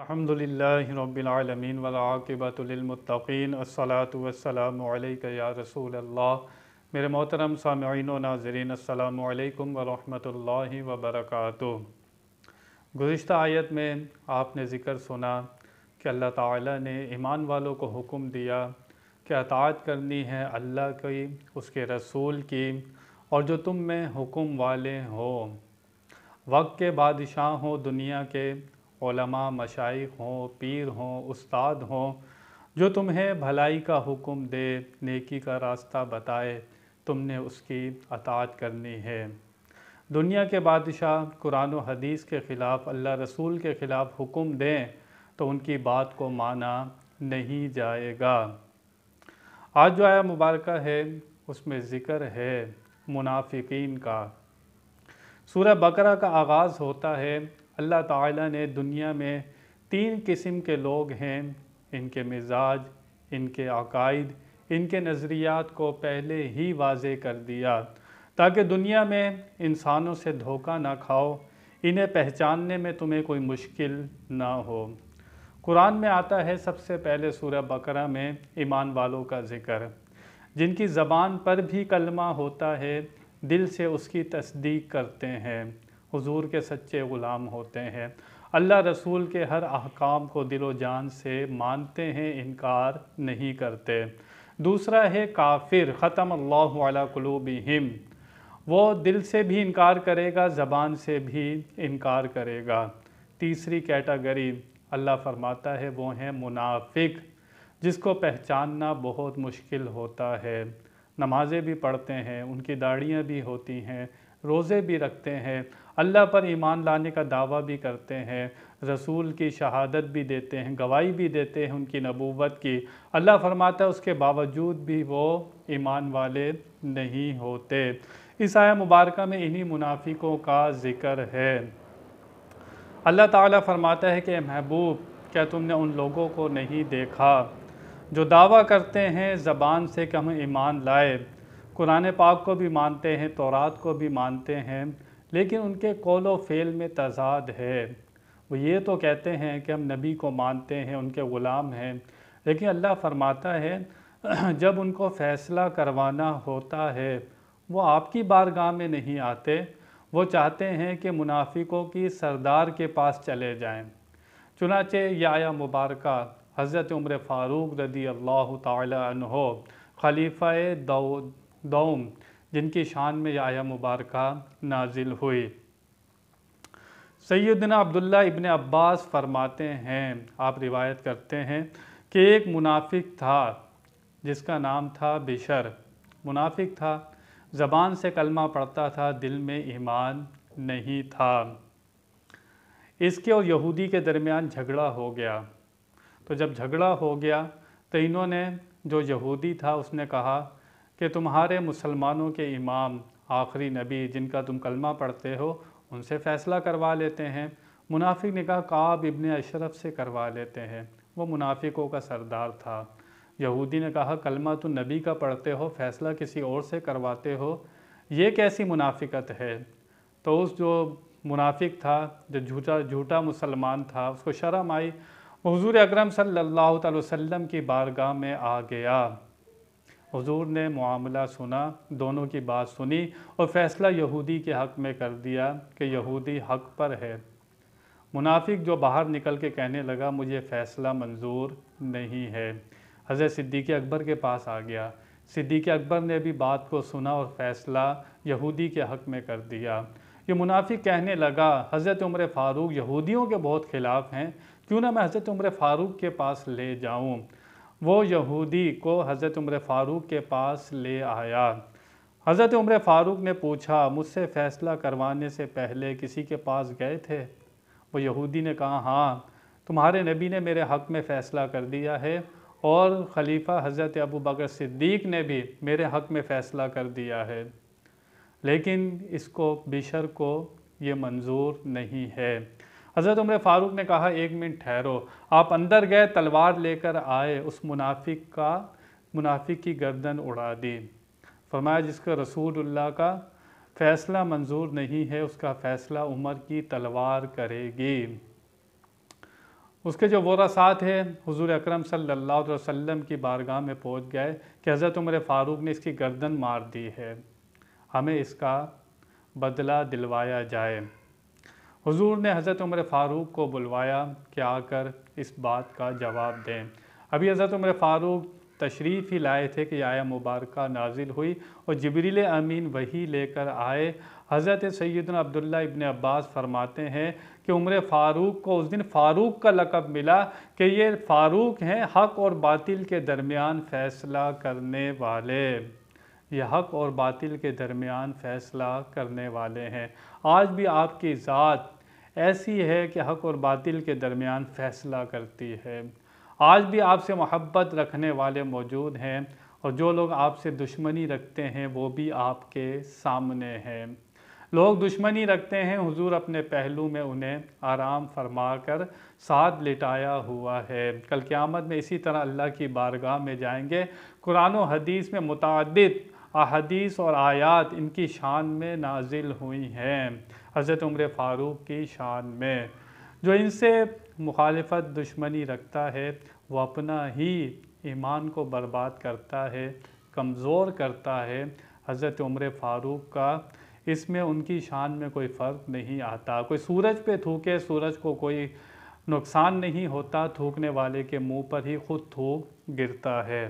अल्हम्दुलिल्लाहि रब्बिल आलमीन वल या रसूल अल्लाह मेरे मोहतरम सामीन व नाजरीन अल्लाम अलैकुम व गुज्त आयत में आपने ज़िक्र सुना कि अल्लाह ताला ने ईमान वालों को हुक्म दिया कि अतात करनी है अल्लाह की उसके रसूल की और जो तुम में हुक्म वाले हो वक्त के बादशाह हो दुनिया के ओलमा मशाइ हों पीर हों उस्ताद हों जो तुम्हें भलाई का हुक्म दे नेकी का रास्ता बताए तुमने उसकी अतात करनी है दुनिया के बादशाह कुरान और हदीस के ख़िलाफ़ अल्लाह रसूल के ख़िलाफ़ हुक्म दें तो उनकी बात को माना नहीं जाएगा आज जो आया मुबारक है उसमें ज़िक्र है मुनाफिकीन का सूरह बकरा का आगाज़ होता है अल्लाह ताला ने दुनिया में तीन किस्म के लोग हैं इनके मिजाज इनके अकायद इनके नज़रियात को पहले ही वाज कर दिया ताकि दुनिया में इंसानों से धोखा ना खाओ इन्हें पहचानने में तुम्हें कोई मुश्किल ना हो कुरान में आता है सबसे पहले सूर्य बकरा में ईमान वालों का ज़िक्र जिनकी ज़बान पर भी कलमा होता है दिल से उसकी तस्दीक करते हैं हुजूर के सच्चे ग़ुलाम होते हैं अल्लाह रसूल के हर अहकाम को दिलो जान से मानते हैं इनकार नहीं करते दूसरा है काफिर ख़त्म अल्लाह कलूबिहिम वो दिल से भी इनकार करेगा ज़बान से भी इनकार करेगा तीसरी कैटेगरी अल्लाह फरमाता है वो हैं मुनाफिक जिसको पहचानना बहुत मुश्किल होता है नमाज़ें भी पढ़ते हैं उनकी दाढ़ियाँ भी होती हैं रोज़े भी रखते हैं अल्लाह पर ईमान लाने का दावा भी करते हैं रसूल की शहादत भी देते हैं गवाही भी देते हैं उनकी नबूवत की अल्लाह फरमाता है उसके बावजूद भी वो ईमान वाले नहीं होते इस आया मुबारक में इन्हीं मुनाफिकों का ज़िक्र है अल्लाह ताला फरमाता है कि महबूब क्या तुमने उन लोगों को नहीं देखा जो दावा करते हैं ज़बान से कि हम ईमान लाए कुरान पाक को भी मानते हैं तौरात को भी मानते हैं लेकिन उनके कौल व फेल में तजाद है वो ये तो कहते हैं कि हम नबी को मानते हैं उनके ग़ुलाम हैं लेकिन अल्लाह फरमाता है जब उनको फ़ैसला करवाना होता है वो आपकी बारगाह में नहीं आते वो चाहते हैं कि मुनाफिकों की सरदार के पास चले जाएं। चुनाचे या मुबारक हज़रत उम्र फ़ारूक रदी अल्लाह तहो खलीफ़ दौम जिनकी शान में आया मुबारक नाजिल हुई सैदना अब्दुल्ला इबन अब्बास फरमाते हैं आप रिवायत करते हैं कि एक मुनाफिक था जिसका नाम था बिशर मुनाफिक था ज़बान से कलमा पढ़ता था दिल में ईमान नहीं था इसके और यहूदी के दरमियान झगड़ा हो गया तो जब झगड़ा हो गया तो इन्होंने जो यहूदी था उसने कहा कि तुम्हारे मुसलमानों के इमाम आखिरी नबी जिनका तुम कलमा पढ़ते हो उनसे फ़ैसला करवा लेते हैं मुनाफिक ने कहा काब इबन अशरफ से करवा लेते हैं वो मुनाफिकों का सरदार था यहूदी ने कहा कलमा तो नबी का पढ़ते हो फ़ैसला किसी और से करवाते हो ये कैसी मुनाफिकत है तो उस जो मुनाफिक था जो झूठा झूठा मुसलमान था उसको शर्म आई हजूर अक्रम सल्ला वसम की बारगाह में आ गया हुजूर ने मामला सुना दोनों की बात सुनी और फ़ैसला यहूदी के हक़ में कर दिया कि यहूदी हक़ पर है मुनाफिक जो बाहर निकल के कहने लगा मुझे फ़ैसला मंजूर नहीं है हज़रत सिद्दीक अकबर के पास आ गया सिद्दीक अकबर ने भी बात को सुना और फ़ैसला यहूदी के हक़ में कर दिया ये मुनाफिक कहने लगा हज़रत उम्र फ़ारूक यहूदियों के बहुत ख़िलाफ़ हैं क्यों ना मैं हज़रत उम्र फ़ारूक के पास ले जाऊँ वो यहूदी को हज़रत उम्र फ़ारूक के पास ले आया हज़रत उम्र फ़ारूक ने पूछा मुझसे फ़ैसला करवाने से पहले किसी के पास गए थे वो यहूदी ने कहा हाँ तुम्हारे नबी ने मेरे हक़ में फ़ैसला कर दिया है और खलीफा हज़रत अबू बकर सिद्दीक ने भी मेरे हक़ में फ़ैसला कर दिया है लेकिन इसको बिशर को ये मंजूर नहीं है हज़रत उम्र फ़ारूक ने कहा एक मिनट ठहरो आप अंदर गए तलवार लेकर आए उस मुनाफिक का मुनाफिक की गर्दन उड़ा दी फरमाया जिसका रसूलुल्लाह का फ़ैसला मंजूर नहीं है उसका फ़ैसला उमर की तलवार करेगी उसके जो वोरा साथ है हुजूर अकरम सल्लल्लाहु अलैहि वसल्लम की बारगाह में पहुँच गए कि हज़रत उम्र फ़ारूक ने इसकी गर्दन मार दी है हमें इसका बदला दिलवाया जाए हुजूर ने हज़रत उमर फ़ारूक को बुलवाया कि आकर इस बात का जवाब दें अभी हज़रत उमर फ़ारूक तशरीफ़ ही लाए थे कि आया मुबारक नाजिल हुई और जबरील अमीन वही लेकर आए हज़रत सैदन अब्दुल्ला इबन अब्बास फरमाते हैं कि उम्र फ़ारूक को उस दिन फ़ारूक का लकब मिला कि ये फ़ारूक हैं हक और बातिल के दरमियान फ़ैसला करने वाले ये हक और बातिल के दरमियान फ़ैसला करने वाले हैं आज भी आपकी ज़ात ऐसी है कि हक और बातिल के दरमियान फ़ैसला करती है आज भी आपसे मोहब्बत रखने वाले मौजूद हैं और जो लोग आपसे दुश्मनी रखते हैं वो भी आपके सामने हैं लोग दुश्मनी रखते हैं हुजूर अपने पहलू में उन्हें आराम फरमा कर साथ लिटाया हुआ है कल क़्यामत में इसी तरह अल्लाह की बारगाह में जाएंगे कुरान हदीस में मुतद अहदीस और आयात इनकी शान में नाजिल हुई हैं हज़रत उम्र फ़ारूक की शान में जो इनसे मुखालफत दुश्मनी रखता है वो अपना ही ईमान को बर्बाद करता है कमज़ोर करता है हज़रत उम्र फ़ारूक का इसमें उनकी शान में कोई फ़र्क नहीं आता कोई सूरज पे थूके सूरज को कोई नुकसान नहीं होता थूकने वाले के मुंह पर ही खुद थूक गिरता है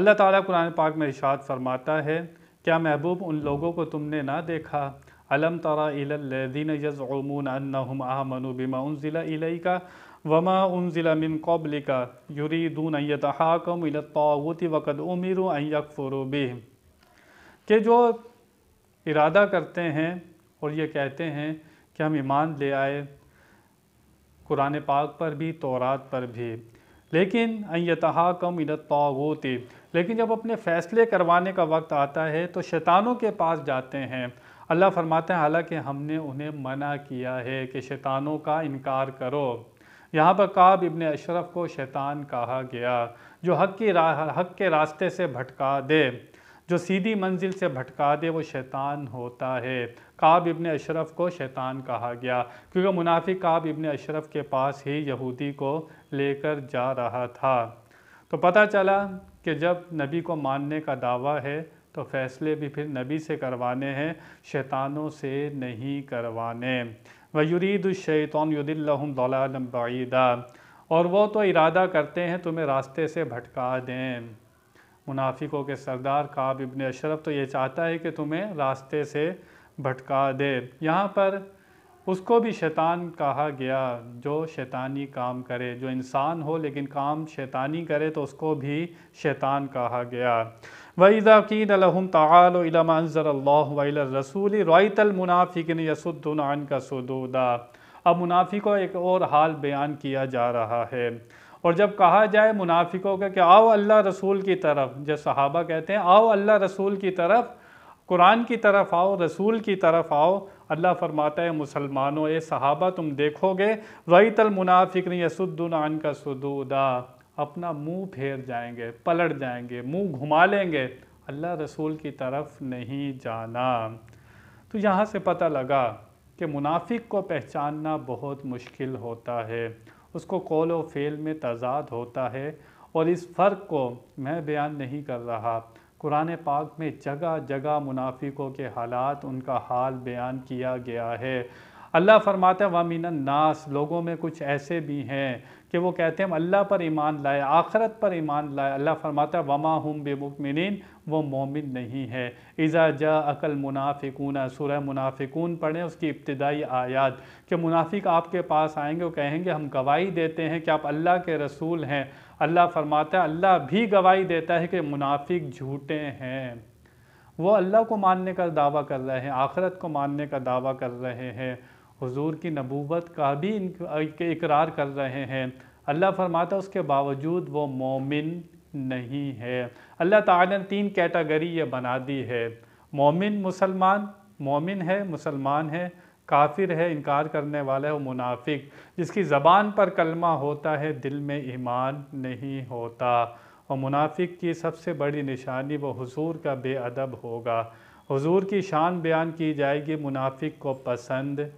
अल्लाह ताला कुरान पाक में इशाद फरमाता है क्या महबूब उन लोगों को तुमने ना देखा अलम तरा इलदीन यज़मून अनहम आमनु बिमा उनजिला इलैका वमा उनजिला मिन कबलिका यूरीदून यतहाकम इलतावती वक़द उमिर यकफ़ुरु बिह के जो इरादा करते हैं और ये कहते हैं कि हम ईमान ले आए कुरान पाक पर भी तौरात पर भी लेकिन अयतहाकम इलतावती लेकिन जब अपने फ़ैसले करवाने का वक्त आता है तो शैतानों के पास जाते हैं अल्लाह फरमाते हैं हालांकि हमने उन्हें मना किया है कि शैतानों का इनकार करो यहाँ पर काब इब्ने अशरफ को शैतान कहा गया जो हक की राह हक के रास्ते से भटका दे जो सीधी मंजिल से भटका दे वो शैतान होता है काब इबन अशरफ को शैतान कहा गया क्योंकि मुनाफिक काब इब्न अशरफ के पास ही यहूदी को लेकर जा रहा था तो पता चला कि जब नबी को मानने का दावा है तो फ़ैसले भी फिर नबी से करवाने हैं शैतानों से नहीं करवाने वयुरीद शैतान और वो तो इरादा करते हैं तुम्हें रास्ते से भटका दें मुनाफिकों के सरदार काब इबन अशरफ तो ये चाहता है कि तुम्हें रास्ते से भटका दे यहाँ पर उसको भी शैतान कहा गया जो शैतानी काम करे जो इंसान हो लेकिन काम शैतानी करे तो उसको भी शैतान कहा गया वईदाकीन अलहम तआलमानज़र रसूल रॉयतलमुनाफ़िकिन यसुद्दुनान का सदूदा अब मुनाफिकों एक और हाल बयान किया जा रहा है और जब कहा जाए मुनाफिकों का कि आओ अल्लाह रसूल की तरफ जब सहाबा कहते हैं आओ अल्लाह रसूल की तरफ कुरान की तरफ आओ रसूल की तरफ आओ अल्लाह फरमाता है मुसलमानों ए सहाबा तुम देखोगे रईतलमुनाफिक यसुद्दुनान का सदूदा अपना मुंह फेर जाएंगे पलट जाएंगे मुंह घुमा लेंगे अल्लाह रसूल की तरफ नहीं जाना तो यहाँ से पता लगा कि मुनाफिक को पहचानना बहुत मुश्किल होता है उसको कौलो व फेल में तजाद होता है और इस फ़र्क को मैं बयान नहीं कर रहा कुरान पाक में जगह जगह मुनाफिकों के हालात उनका हाल बयान किया गया है अल्लाह फरमाते वामिन नास लोगों में कुछ ऐसे भी हैं कि वो कहते हैं हम अल्लाह पर ईमान लाए आखरत पर ईमान लाए अल्लाह फरमाता है वमा हम बेमुकमिन वो मोमिन नहीं है इज़ा जा अकल मुनाफिकून सुरह मुनाफिकून पढ़ें उसकी इब्तदाई आयात कि मुनाफिक आपके पास आएंगे वो कहेंगे हम गवाही देते हैं कि आप अल्लाह के रसूल हैं अल्लाह फरमाता है अल्लाह भी गवाही देता है कि मुनाफिक झूठे हैं वो अल्लाह को मानने का दावा कर रहे हैं आखरत को मानने का दावा कर रहे हैं हुजूर की नबूवत का भी इकरार कर रहे हैं अल्लाह फरमाता उसके बावजूद वो मोमिन नहीं है अल्लाह ताला ने तीन कैटेगरी ये बना दी है मोमिन मुसलमान मोमिन है मुसलमान है काफिर है इनकार करने वाला है वो मुनाफिक जिसकी ज़बान पर कलमा होता है दिल में ईमान नहीं होता और मुनाफिक की सबसे बड़ी निशानी वो हुजूर का बेअदब होगा हुजूर की शान बयान की जाएगी मुनाफिक को पसंद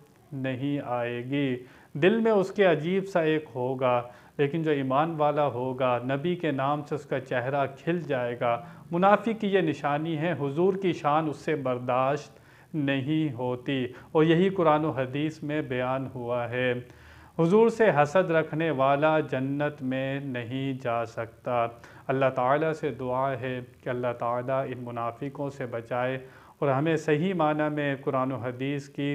नहीं आएगी दिल में उसके अजीब सा एक होगा लेकिन जो ईमान वाला होगा नबी के नाम से उसका चेहरा खिल जाएगा मुनाफी की ये निशानी है हुजूर की शान उससे बर्दाश्त नहीं होती और यही कुरान हदीस में बयान हुआ है हुजूर से हसद रखने वाला जन्नत में नहीं जा सकता अल्लाह ताला से दुआ है कि अल्लाह ताला इन मुनाफिकों से बचाए और हमें सही माना में कुरान हदीस की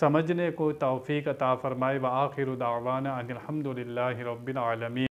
समझने को तोफ़ी अता फ़रमाए व आखिर दावाना अनिलहमदिल्ला रबालमीन